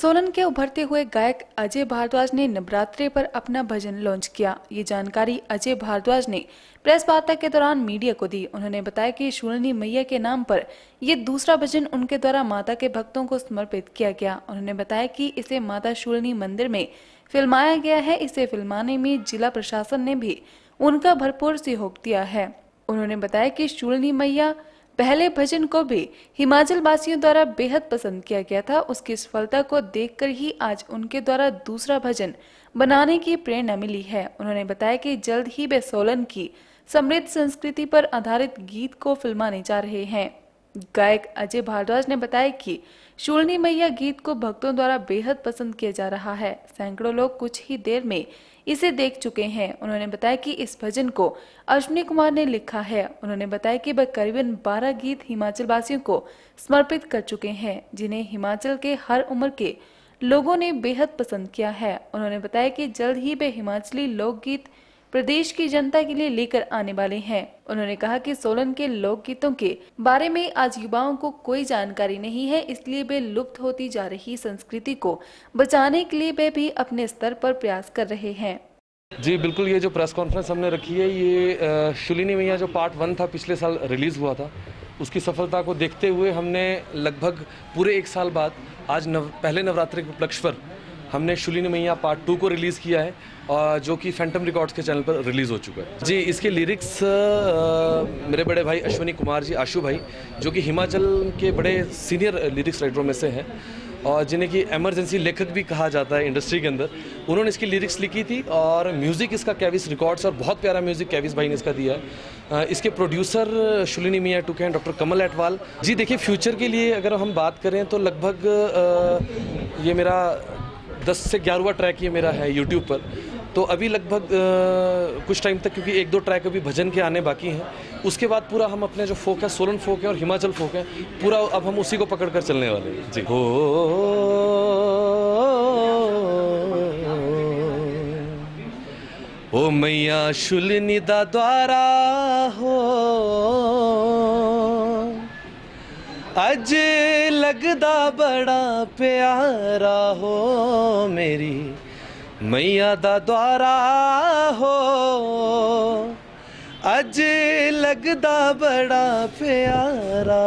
सोलन के उभरते हुए गायक अजय भारद्वाज ने नवरात्रे पर अपना भजन लॉन्च किया ये जानकारी अजय भारद्वाज ने प्रेस वार्ता के दौरान मीडिया को दी उन्होंने बताया कि शूलनी मैया के नाम पर यह दूसरा भजन उनके द्वारा माता के भक्तों को समर्पित किया गया उन्होंने बताया कि इसे माता शूलनी मंदिर में फिल्माया गया है इसे फिल्माने में जिला प्रशासन ने भी उनका भरपूर सहयोग दिया है उन्होंने बताया की शूलनी मैया पहले भजन को भी हिमाचल वासियों द्वारा बेहद पसंद किया गया था उसकी सफलता को देखकर ही आज उनके द्वारा दूसरा भजन बनाने की प्रेरणा मिली है उन्होंने बताया कि जल्द ही वे सोलन की समृद्ध संस्कृति पर आधारित गीत को फिल्माने जा रहे हैं गायक अजय भारद्वाज ने बताया कि शूलनी मैया गीत को भक्तों द्वारा बेहद पसंद किया जा रहा है सैकड़ों लोग कुछ ही देर में इसे देख चुके हैं उन्होंने बताया कि इस भजन को अश्विनी कुमार ने लिखा है उन्होंने बताया कि वह करीबन 12 गीत हिमाचल वासियों को समर्पित कर चुके हैं जिन्हें हिमाचल के हर उम्र के लोगों ने बेहद पसंद किया है उन्होंने बताया कि जल्द ही वे हिमाचली लोकगीत गीत प्रदेश की जनता के लिए लेकर आने वाले हैं उन्होंने कहा कि सोलन के लोकगीतों के बारे में आज युवाओं को कोई जानकारी नहीं है इसलिए वे लुप्त होती जा रही संस्कृति को बचाने के लिए वे भी अपने स्तर पर प्रयास कर रहे हैं जी बिल्कुल ये जो प्रेस कॉन्फ्रेंस हमने रखी है ये शुलिनी मैया जो पार्ट वन था पिछले साल रिलीज़ हुआ था उसकी सफलता को देखते हुए हमने लगभग पूरे एक साल बाद आज नव, पहले नवरात्रि के उपलक्ष्य पर हमने शुलिन मैया पार्ट टू को रिलीज़ किया है जो कि फैंटम रिकॉर्ड्स के चैनल पर रिलीज़ हो चुका है जी इसके लिरिक्स मेरे बड़े भाई अश्विनी कुमार जी आशू भाई जो कि हिमाचल के बड़े सीनियर लिरिक्स राइटरों में से हैं और जिन्हें कि एमरजेंसी लेखक भी कहा जाता है इंडस्ट्री के अंदर उन्होंने इसकी लिरिक्स लिखी थी और म्यूज़िक इसका कैविस रिकॉर्ड्स और बहुत प्यारा म्यूज़िक कैविस भाई ने इसका दिया है इसके प्रोड्यूसर शुलिनी मियाँ टुके हैं डॉक्टर कमल एटवाल जी देखिए फ्यूचर के लिए अगर हम बात करें तो लगभग ये मेरा दस से ग्यारहवा ट्रैक ये मेरा है यूट्यूब पर तो अभी लगभग कुछ टाइम तक क्योंकि एक दो ट्रैक अभी भजन के आने बाकी हैं उसके बाद पूरा हम अपने जो फोक है सोलन फोक है और हिमाचल फोक है पूरा अब हम उसी को पकड़ कर चलने वाले हैं जी हो ओ मैया शुल निदा द्वारा हो अजय ਲੱਗਦਾ ਬੜਾ ਪਿਆਰਾ ਹੋ ਮੇਰੀ ਮਈਆ ਦਾ ਦਵਾਰਾ ਹੋ ਅੱਜ ਲੱਗਦਾ ਬੜਾ ਪਿਆਰਾ